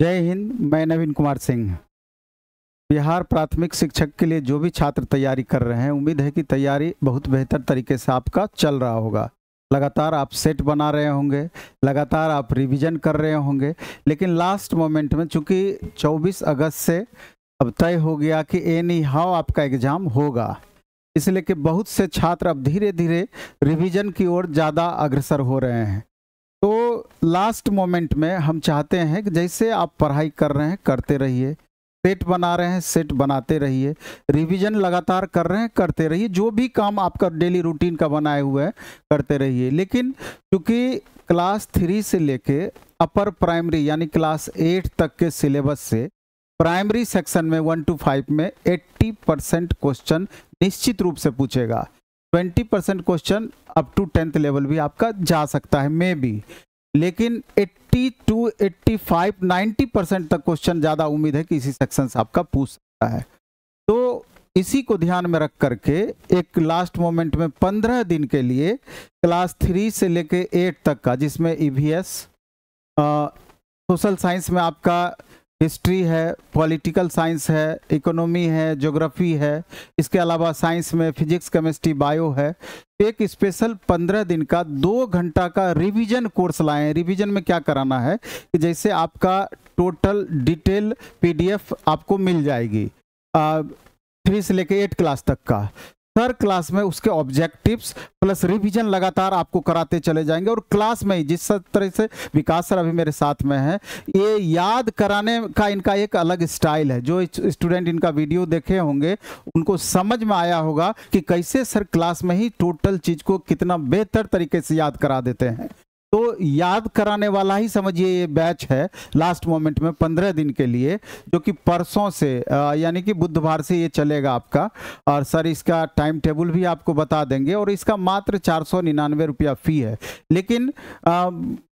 जय हिंद मैं नवीन कुमार सिंह बिहार प्राथमिक शिक्षक के लिए जो भी छात्र तैयारी कर रहे हैं उम्मीद है कि तैयारी बहुत बेहतर तरीके से आपका चल रहा होगा लगातार आप सेट बना रहे होंगे लगातार आप रिवीजन कर रहे होंगे लेकिन लास्ट मोमेंट में चूंकि 24 अगस्त से अब तय हो गया कि एनी हाउ आपका एग्ज़ाम होगा इसलिए कि बहुत से छात्र अब धीरे धीरे रिविजन की ओर ज़्यादा अग्रसर हो रहे हैं लास्ट मोमेंट में हम चाहते हैं कि जैसे आप पढ़ाई कर रहे हैं करते रहिए सेट बना रहे हैं सेट बनाते रहिए रिवीजन लगातार कर रहे हैं करते रहिए जो भी काम आपका डेली रूटीन का बनाए हुए है करते रहिए लेकिन क्योंकि क्लास थ्री से लेके अपर प्राइमरी यानी क्लास एट तक के सिलेबस से प्राइमरी सेक्शन में वन टू फाइव में एट्टी परसेंट क्वेश्चन निश्चित रूप से पूछेगा twenty percent question up to tenth level भी आपका जा सकता है मे बी लेकिन 82, टू 85 90 परसेंट तक क्वेश्चन ज़्यादा उम्मीद है कि इसी सेक्शन से आपका पूछ सकता है तो इसी को ध्यान में रख करके एक लास्ट मोमेंट में 15 दिन के लिए क्लास थ्री से लेके एट तक का जिसमें ई e सोशल साइंस में आपका हिस्ट्री है पॉलिटिकल साइंस है इकोनॉमी है जोग्राफी है इसके अलावा साइंस में फिजिक्स केमिस्ट्री बायो है एक स्पेशल पंद्रह दिन का दो घंटा का रिवीजन कोर्स लाए हैं रिवीजन में क्या कराना है कि जैसे आपका टोटल डिटेल पीडीएफ आपको मिल जाएगी थ्री से लेके एट क्लास तक का हर क्लास में उसके ऑब्जेक्टिव्स प्लस रिवीजन लगातार आपको कराते चले जाएंगे और क्लास में ही जिस तरह से विकास सर अभी मेरे साथ में है ये याद कराने का इनका एक अलग स्टाइल है जो स्टूडेंट इनका वीडियो देखे होंगे उनको समझ में आया होगा कि कैसे सर क्लास में ही टोटल चीज़ को कितना बेहतर तरीके से याद करा देते हैं तो याद कराने वाला ही समझिए ये बैच है लास्ट मोमेंट में पंद्रह दिन के लिए जो कि परसों से यानी कि बुधवार से ये चलेगा आपका और सर इसका टाइम टेबल भी आपको बता देंगे और इसका मात्र चार सौ निन्यानवे रुपया फ़ी है लेकिन आ,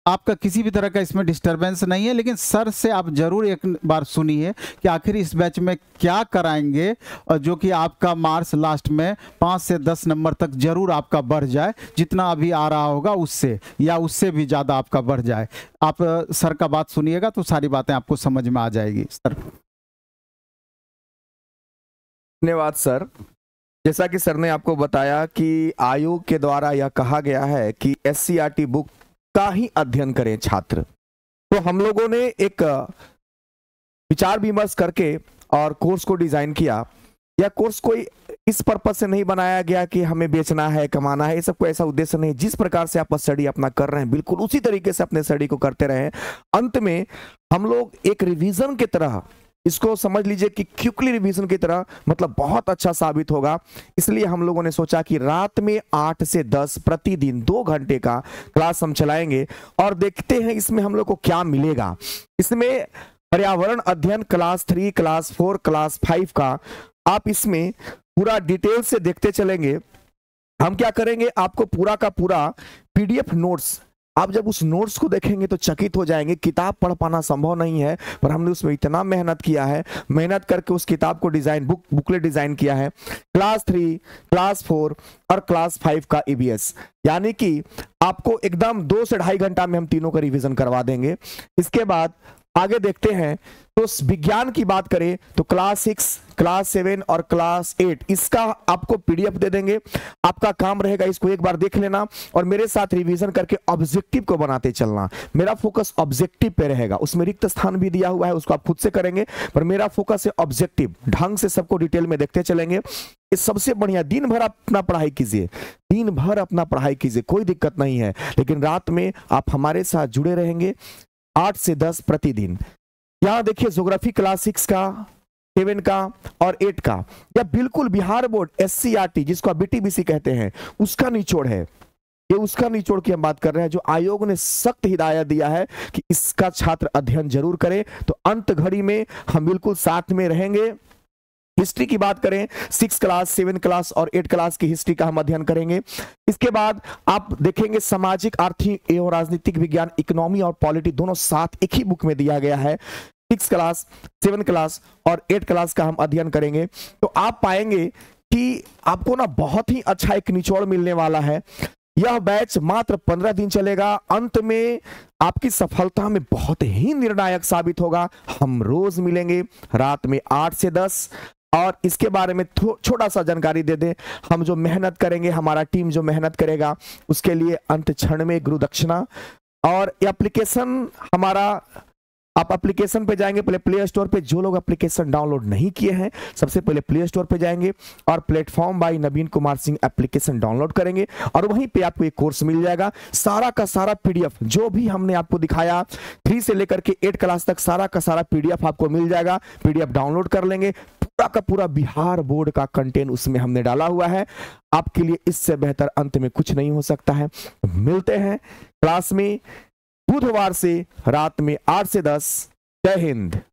आपका किसी भी तरह का इसमें डिस्टरबेंस नहीं है लेकिन सर से आप जरूर एक बार सुनिए कि आखिर इस बैच में क्या कराएंगे और जो कि आपका मार्क्स लास्ट में पाँच से दस नंबर तक जरूर आपका बढ़ जाए जितना अभी आ रहा होगा उससे या उससे भी ज़्यादा आपका बढ़ जाए आप सर का बात सुनिएगा तो सारी बातें आपको समझ में आ जाएगी सर धन्यवाद सर जैसा कि सर ने आपको बताया कि आयोग के द्वारा यह कहा गया है कि एस बुक का ही अध्ययन करें छात्र तो हम लोगों ने एक विचार विमर्श करके और कोर्स को डिजाइन किया या कोर्स कोई इस पर्पज से नहीं बनाया गया कि हमें बेचना है कमाना है ये सब कोई ऐसा उद्देश्य नहीं जिस प्रकार से आप स्टडी अपना कर रहे हैं बिल्कुल उसी तरीके से अपने स्टडी को करते रहे अंत में हम लोग एक रिवीजन की तरह इसको समझ लीजिए कि क्यूकली रिविजन की तरह मतलब बहुत अच्छा साबित होगा इसलिए हम लोगों ने सोचा कि रात में आठ से दस प्रतिदिन दो घंटे का क्लास हम चलाएंगे और देखते हैं इसमें हम लोग को क्या मिलेगा इसमें पर्यावरण अध्ययन class three class four class five का आप इसमें पूरा डिटेल से देखते चलेंगे हम क्या करेंगे आपको पूरा का पूरा पीडीएफ नोट्स आप जब उस नोट्स को देखेंगे तो चकित हो जाएंगे किताब पढ़ पाना संभव नहीं है पर हमने उसमें इतना मेहनत किया है मेहनत करके उस किताब को डिजाइन बुक बुकलेट डिजाइन किया है क्लास थ्री क्लास फोर और क्लास फाइव का ईबीएस e यानी कि आपको एकदम दो से ढाई घंटा में हम तीनों का रिवीजन करवा देंगे इसके बाद आगे देखते हैं तो विज्ञान की बात करें तो क्लास सिक्स क्लास सेवन और क्लास एट इसका आपको पीडीएफ दे देंगे आपका काम रहेगा इसको एक बार देख लेना और मेरे साथ रिवीजन करके ऑब्जेक्टिव को बनाते चलना मेरा फोकस ऑब्जेक्टिव पे रहेगा उसमें रिक्त स्थान भी दिया हुआ है उसको आप खुद से करेंगे पर मेरा फोकस है ऑब्जेक्टिव ढंग से सबको डिटेल में देखते चलेंगे इस सबसे बढ़िया दिन भर अपना पढ़ाई कीजिए दिन भर अपना पढ़ाई कीजिए कोई दिक्कत नहीं है लेकिन रात में आप हमारे साथ जुड़े रहेंगे आठ से दस प्रतिदिन यहां देखिए जोग्राफी क्लास सिक्स का सेवन का और एट का या बिल्कुल बिहार बोर्ड एस e जिसको बीटीबीसी कहते हैं उसका निचोड़ है ये उसका निचोड़ की हम बात कर रहे हैं जो आयोग ने सख्त हिदायत दिया है कि इसका छात्र अध्ययन जरूर करे तो अंत घड़ी में हम बिल्कुल साथ में रहेंगे हिस्ट्री की बात करें सिक्स क्लास सेवन क्लास और एट क्लास की हिस्ट्री का हम अध्ययन करेंगे इसके बाद आप देखेंगे सामाजिक आर्थिक एवं राजनीतिक विज्ञान इकोनॉमी और पॉलिटी दोनों साथ एक ही बुक में दिया गया है सिक्स क्लास सेवन क्लास और एट क्लास का हम अध्ययन करेंगे तो आप पाएंगे कि आपको ना बहुत ही अच्छा एक निचोड़ मिलने वाला है यह बैच मात्र पंद्रह दिन चलेगा अंत में आपकी सफलता में बहुत ही निर्णायक साबित होगा हम रोज मिलेंगे रात में आठ से दस और इसके बारे में छोटा सा जानकारी दे दें हम जो मेहनत करेंगे हमारा टीम जो मेहनत करेगा उसके लिए अंत क्षण में गुरु दक्षिणा और एप्लीकेशन हमारा आप एप्लीकेशन पे जाएंगे पहले प्ले स्टोर पे जो लोग एप्लीकेशन डाउनलोड नहीं किए हैं सबसे पहले प्ले स्टोर पे जाएंगे और platform by Naveen Kumar Singh application download करेंगे और वहीं पे आपको एक कोर्स मिल जाएगा सारा का सारा पीडीएफ जो भी हमने आपको दिखाया थ्री से लेकर के एट क्लास तक सारा का सारा पीडीएफ आपको मिल जाएगा पीडीएफ डाउनलोड कर लेंगे पूरा का पूरा बिहार बोर्ड का कंटेंट उसमें हमने डाला हुआ है आपके लिए इससे बेहतर अंत में कुछ नहीं हो सकता है तो मिलते हैं क्लास में बुधवार से रात में आठ से दस जय हिंद